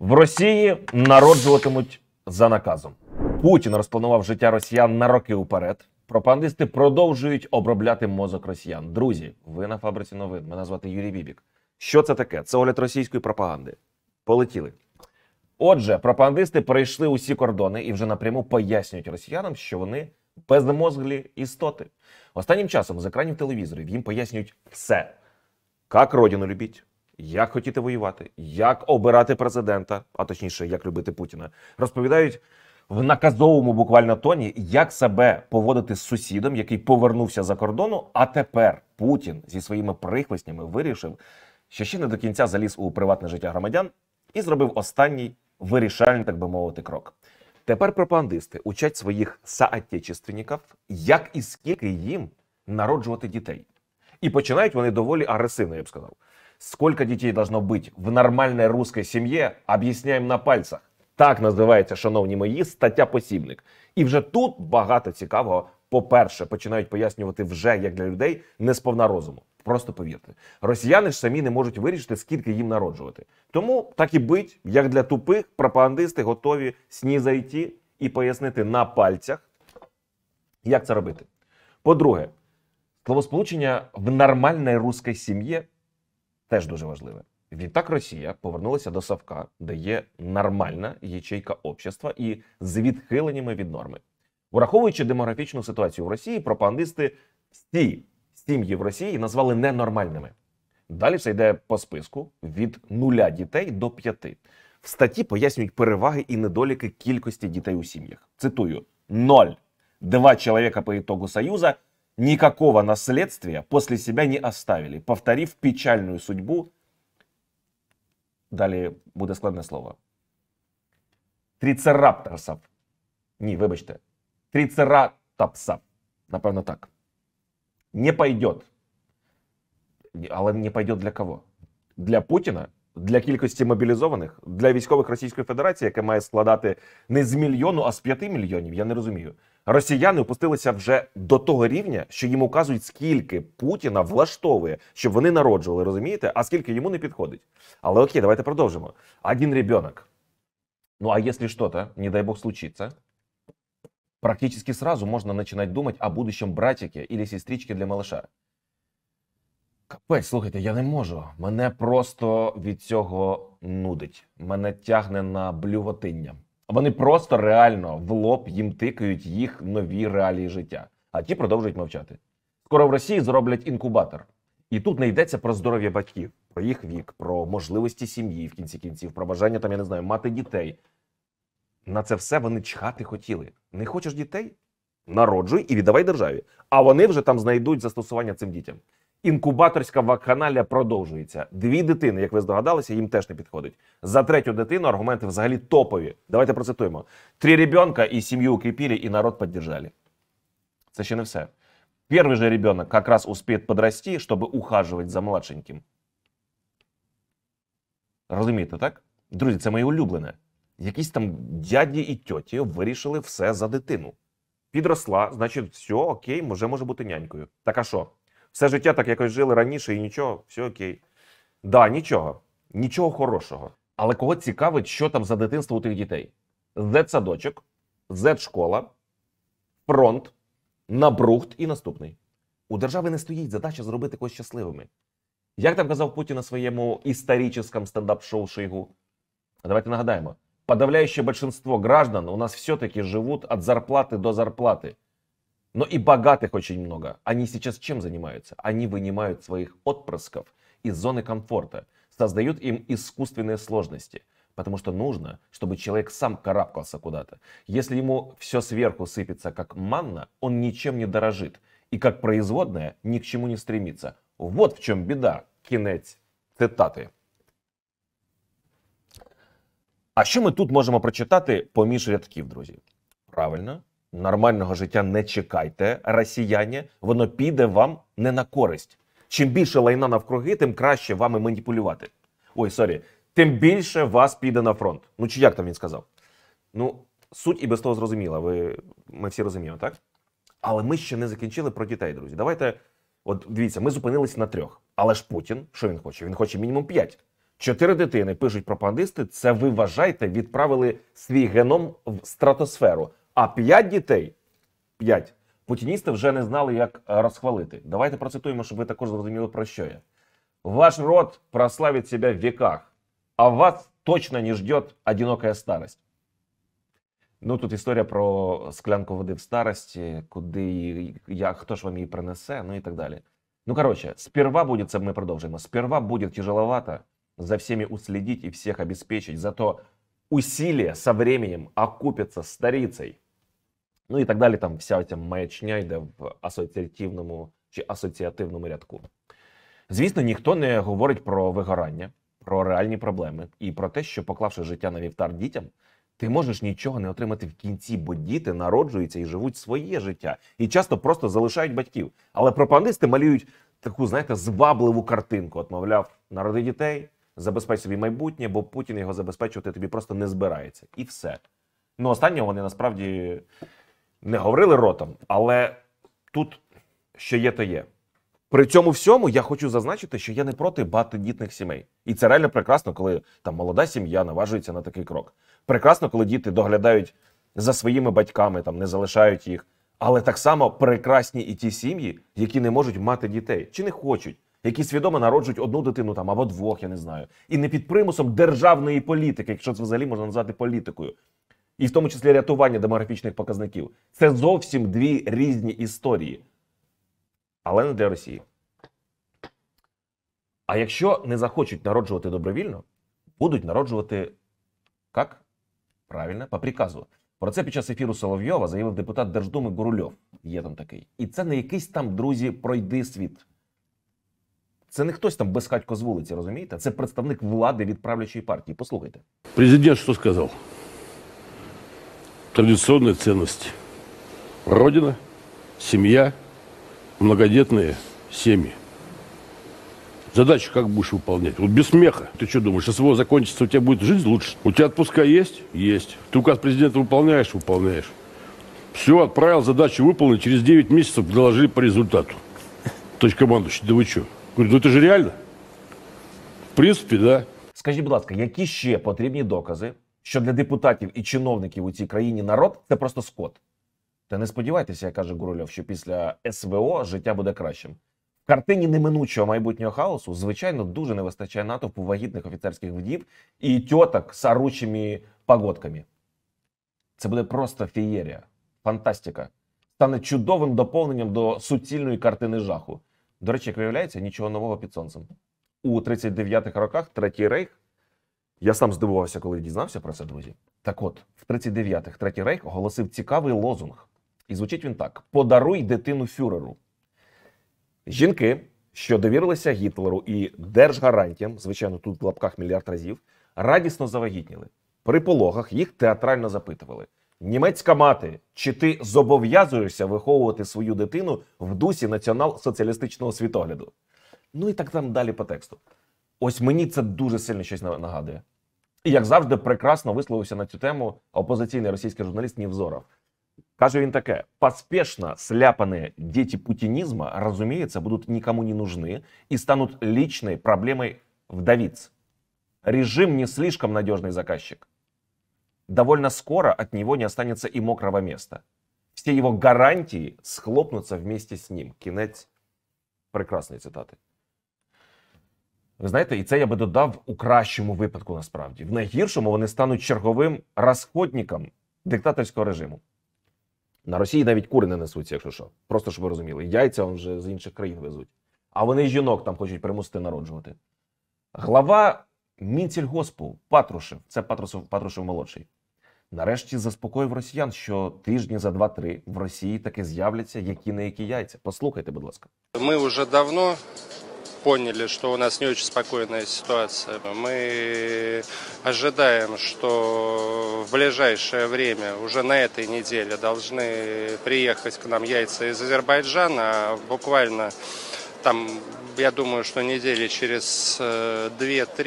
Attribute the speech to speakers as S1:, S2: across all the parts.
S1: В Росії народжуватимуть за наказом. Путін розпланував життя росіян на роки уперед. Пропагандисти продовжують обробляти мозок росіян. Друзі, ви на фабриці новин. Мене звати Юрій Бібік. Що це таке? Це огляд російської пропаганди. Полетіли. Отже, пропагандисти перейшли усі кордони і вже напряму пояснюють росіянам, що вони безмозглі істоти. Останнім часом з екранів телевізорів їм пояснюють все. Как родину любіть як хотіти воювати, як обирати президента, а точніше, як любити Путіна, розповідають в наказовому буквально тоні, як себе поводити з сусідом, який повернувся за кордону. А тепер Путін зі своїми прихвиснями вирішив, що ще не до кінця заліз у приватне життя громадян і зробив останній вирішальний, так би мовити, крок. Тепер пропагандисти учать своїх соотечественників, як і скільки їм народжувати дітей. І починають вони доволі агресивно, я б сказав. Сколько детей должно быть в нормальной русской семье, об'ясняємо на пальцях. Так називається, шановні мої, стаття посібник. І вже тут багато цікавого. По-перше, починають пояснювати вже як для людей не сповна розуму. Просто повірте, росіяни ж самі не можуть вирішити, скільки їм народжувати. Тому так і бить, як для тупих, пропагандисти готові сні зайти і пояснити на пальцях, як це робити. По-друге, словосполучення в нормальній русській сім'ї теж дуже важливе. Відтак Росія повернулася до Савка, де є нормальна ячейка общества і з відхиленнями від норми, враховуючи демографічну ситуацію в Росії, пропагандисти всі сім'ї в Росії назвали ненормальними. Далі все йде по списку від нуля дітей до п'яти. В статті пояснюють переваги і недоліки кількості дітей у сім'ях. Цитую: ноль. Два чоловіка по ітогу Союза – никакого наследствия после себя не оставили, повторив печальную судьбу. Далее будет складное слово. Трицерапторсов. Не, вибачте. Трицератопсов. Напевно, так. Не пойдет. Але не пойдет для кого? Для Путина? Для кількості мобілізованих, для військових Російської Федерації, яке має складати не з мільйону, а з п'яти мільйонів. Я не розумію. Росіяни опустилися вже до того рівня, що їм указують, скільки Путіна влаштовує, щоб вони народжували, розумієте, а скільки йому не підходить. Але окей, давайте продовжимо. Один ребенок. Ну а якщо что не дай бог, случиться, практически сразу можна починати думати о будущем братіки или сестричке для малыша. Капець, слухайте, я не можу. Мене просто від цього нудить. Мене тягне на блювотиння. Вони просто реально в лоб їм тикають їх нові реалії життя, а ті продовжують мовчати. Скоро в Росії зроблять інкубатор, і тут не йдеться про здоров'я батьків, про їх вік, про можливості сім'ї в кінці кінців, про бажання там я не знаю мати дітей. На це все вони чхати хотіли. Не хочеш дітей? Народжуй і віддавай державі. А вони вже там знайдуть застосування цим дітям. Інкубаторська вакханалія продовжується. Дві дитини, як ви здогадалися, їм теж не підходить. За третю дитину аргументи взагалі топові. Давайте процитуємо: три ребенка і сім'ю укріпили, і народ піддержали. Це ще не все. Перший же ребенок как раз успеет щоб ухажувати за младшеньким. Розумієте, так? Друзі, це моє улюблене. Якісь там дяді і тьоті вирішили все за дитину. Підросла, значить, все окей, вже може бути нянькою. Так а що? все життя так якось жили раніше і нічого, все окей. Да, нічого, нічого хорошого. Але кого цікавить, що там за дитинство у тих дітей? Зет-садочок, зет-школа, фронт, набрухт і наступний. У держави не стоїть задача зробити когось щасливими. Як там казав Путін на своєму історичному стендап-шоу Шойгу? Давайте нагадаємо: подавляюще большинство граждан у нас все-таки живуть від зарплати до зарплати. Но и богатых очень много. Они сейчас чем занимаются? Они вынимают своих отпрысков из зоны комфорта, создают им искусственные сложности. Потому что нужно, чтобы человек сам карабкался куда-то. Если ему все сверху сыпется как манна, он ничем не дорожит. И как производная ни к чему не стремится. Вот в чем беда, кинеть цитаты. А что мы тут можемо прочитати поміж рядків, друзі? Правильно, нормального життя не чекайте, росіяни, воно піде вам не на користь. Чим більше лайна навкруги, тим краще вами маніпулювати. Ой, сорі, тим більше вас піде на фронт. Ну чи як там він сказав? Ну, суть і без того зрозуміла. Ви ми всі розуміємо, так? Але ми ще не закінчили про дітей, друзі. Давайте, от дивіться, ми зупинилися на трьох. Але ж Путін, що він хоче? Він хоче мінімум п'ять. Чотири дитини пишуть пропагандисти. Це ви вважаєте, відправили свій геном в стратосферу. А п'ять дітей, п'ять путіністи вже не знали, як розхвалити. Давайте процитуємо, щоб ви також зрозуміли, про що я. Ваш род прославит себя в веках, а вас точно не ждет одинокая старость. Ну тут історія про склянку води в старості, куди її, я, хто ж вам її принесе, ну і так далі. Ну короче, сперва будет, це ми продовжимо. Сперва буде тяжеловато за всіми уследить і всіх обеспечить. Зато усилия со временем окупятся старицей. Ну і так далі. Там вся ця маячня йде в асоціативному чи асоціативному рядку. Звісно, ніхто не говорить про вигорання, про реальні проблеми і про те, що поклавши життя на вівтар дітям, ти можеш нічого не отримати в кінці, бо діти народжуються і живуть своє життя, і часто просто залишають батьків. Але пропагандисти малюють таку, знаєте, звабливу картинку. От, мовляв, народи дітей, забезпеч собі майбутнє, бо Путін його забезпечувати тобі просто не збирається. І все. Ну, останнього вони насправді не говорили ротом, але тут що є, то є. При цьому всьому я хочу зазначити, що я не проти багатодітних сімей, і це реально прекрасно, коли там молода сім'я наважується на такий крок. Прекрасно, коли діти доглядають за своїми батьками, там не залишають їх. Але так само прекрасні і ті сім'ї, які не можуть мати дітей чи не хочуть, які свідомо народжують одну дитину там або двох, я не знаю, і не під примусом державної політики, якщо це взагалі можна назвати політикою і в тому числі рятування демографічних показників. Це зовсім дві різні історії. Але не для Росії. А якщо не захочуть народжувати добровільно, будуть народжувати як? Правильно, по приказу. Про це під час ефіру Соловйова заявив депутат Держдуми Гурульов. Є там такий. І це не якийсь там, друзі, пройди світ. Це не хтось там безхатько з вулиці, розумієте? Це представник влади від правлячої партії. Послухайте. Президент що сказав? традиционные ценности. Родина, семья, многодетные семьи. Задачу как будешь выполнять? Вот без смеха. Ты что думаешь, его закончится, у тебя будет жизнь лучше? У тебя отпуска есть? Есть. Ты указ президента выполняешь? Выполняешь. Все, отправил, задачу выполнил, через 9 месяцев доложили по результату. Точка. есть командующий, да вы что? Говорю, ну это же реально. В принципе, да. Скажи, будь ласка, які ще доказы. що для депутатів і чиновників у цій країні народ це просто скот. Та не сподівайтеся, як каже Гурульов, що після СВО життя буде кращим. В картині неминучого майбутнього хаосу, звичайно, дуже не вистачає натовпу вагітних офіцерських вдів і тьоток з оручими погодками. Це буде просто фієрія, фантастика. Стане чудовим доповненням до суцільної картини жаху. До речі, як виявляється, нічого нового під сонцем. У 39-х роках Третій рейх я сам здивувався, коли дізнався про це, друзі. Так от, в 39-х третій рейх оголосив цікавий лозунг. І звучить він так: подаруй дитину фюреру. Жінки, що довірилися Гітлеру і держгарантіям, звичайно, тут в лапках мільярд разів, радісно завагітніли. При пологах їх театрально запитували: Німецька мати, чи ти зобов'язуєшся виховувати свою дитину в дусі націонал-соціалістичного світогляду? Ну і так там далі по тексту. Ось мені це дуже сильно щось нагадує. І як завжди, прекрасно висловився на цю тему а опозиційний російський журналіст Нівзоров. Каже він таке: поспешно сляпанные дети путинизма, разумеется, будут никому не нужны и станут личной проблемой вдовиц. Режим не слишком надежный заказчик. Довольно скоро от него не останется и мокрого места. Все его гарантии схлопнутся вместе с ним. Кінець прекрасної цитати. Ви знаєте, і це я би додав у кращому випадку. Насправді, в найгіршому вони стануть черговим розходником диктаторського режиму. На Росії навіть кури не несуться, якщо що. Просто щоб ви розуміли, яйця вже з інших країн везуть. А вони жінок там хочуть примусити народжувати. Глава мінцільгоспу, Патрушев, це Патрушев Патрушев молодший. Нарешті заспокоїв росіян, що тижні за два-три в Росії таки з'являться які не які яйця. Послухайте, будь ласка, ми вже давно поняли, что у нас не очень спокойная ситуация. Мы ожидаем, что в ближайшее время, уже на этой неделе, должны приехать к нам яйца из Азербайджана. Буквально там, я думаю, что недели через 2-3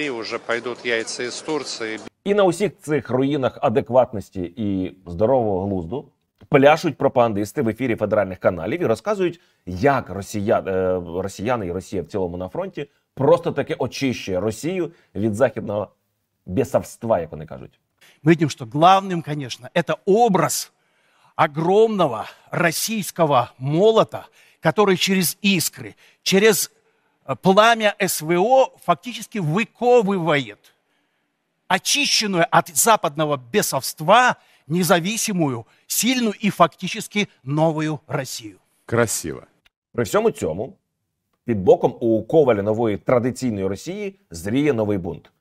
S1: э, уже пойдут яйца из Турции. и на усіх цих руїнах адекватності і здорового глузду пляшуть пропагандисти в ефірі федеральних каналів і розказують, як росія, росіяни і Росія в цілому на фронті просто таки очищує Росію від західного бесовства, як вони кажуть. Мы видим, что главным, конечно, это образ огромного российского молота, который через искры, через э, пламя СВО фактически выковывает очищенную от западного бесовства – независимую, сильную і фактически новую Россию. Красиво. При всьому цьому під боком у ковалі нової традиційної Росії зріє новий бунт.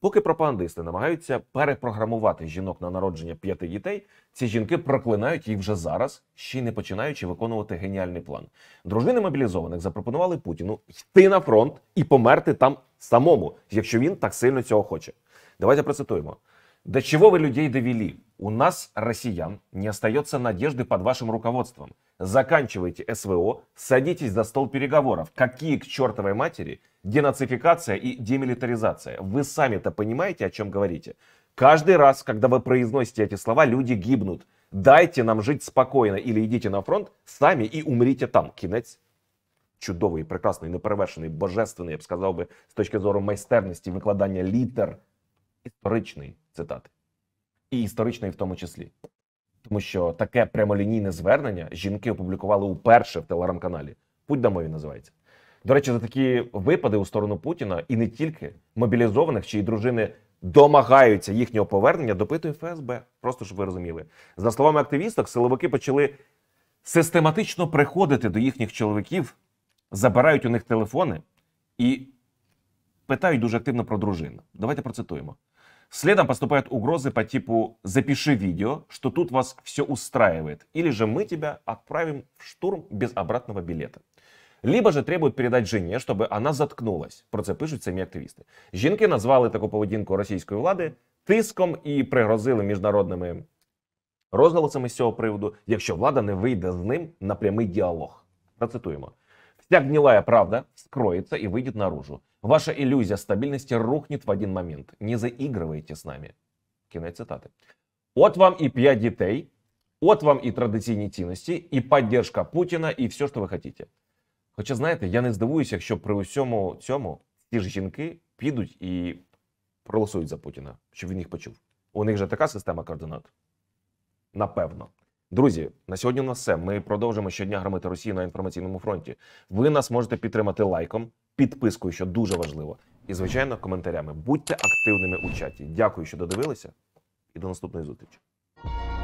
S1: Поки пропагандисти намагаються перепрограмувати жінок на народження п'яти дітей, ці жінки проклинають їх вже зараз, ще й не починаючи виконувати геніальний план. Дружини мобілізованих запропонували Путіну йти на фронт і померти там самому, якщо він так сильно цього хоче. Давайте процитуємо. До чего вы людей довели? У нас, россиян, не остается надежды под вашим руководством. Заканчивайте СВО, садитесь за стол переговоров. Какие к чертовой матери денацификация и демилитаризация? Вы сами-то понимаете, о чем говорите? Каждый раз, когда вы произносите эти слова, люди гибнут. Дайте нам жить спокойно или идите на фронт сами и умрите там. Кінець чудовий, прекрасный, неперевершений, божественный, я бы сказал, бы с точки зору майстерності, викладання літер історичний. цитати, і історичної, в тому числі, тому що таке прямолінійне звернення жінки опублікували уперше в телеграм-каналі. Путь домові називається. До речі, за такі випади у сторону Путіна і не тільки мобілізованих чиї дружини домагаються їхнього повернення, допитує ФСБ. Просто щоб ви розуміли. За словами активісток, силовики почали систематично приходити до їхніх чоловіків, забирають у них телефони і питають дуже активно про дружину. Давайте процитуємо. Следом поступают угрозы по типу «запиши видео, что тут вас все устраивает», или же «мы тебя отправим в штурм без обратного билета». Либо же требуют передать жене, чтобы она заткнулась. Про це пишуть самі активісти. назвали таку поведінку российской влади тиском и пригрозили міжнародними розголосами з цього приводу, если влада не выйдет с ним на прямой диалог. Процитуємо: вся гнилая правда скроется и выйдет наружу. Ваша иллюзия стабильности рухнет в один момент. Не заигрывайте з нами. Кінець цитати. От вам і 5 дітей, от вам і традиційні цінності, і поддержка Путіна, і все, що ви хотите. Хоча, знаєте, я не здивуюся, якщо при усьому цьому ці ж жінки підуть і проголосують за Путіна, щоб він їх почув. У них же така система координат. Напевно. Друзі, на сьогодні у нас все. Ми продовжимо щодня громити Росію на інформаційному фронті. Ви нас можете підтримати лайком, підпискою, що дуже важливо, і звичайно, коментарями. Будьте активними у чаті. Дякую, що додивилися, і до наступної зустрічі.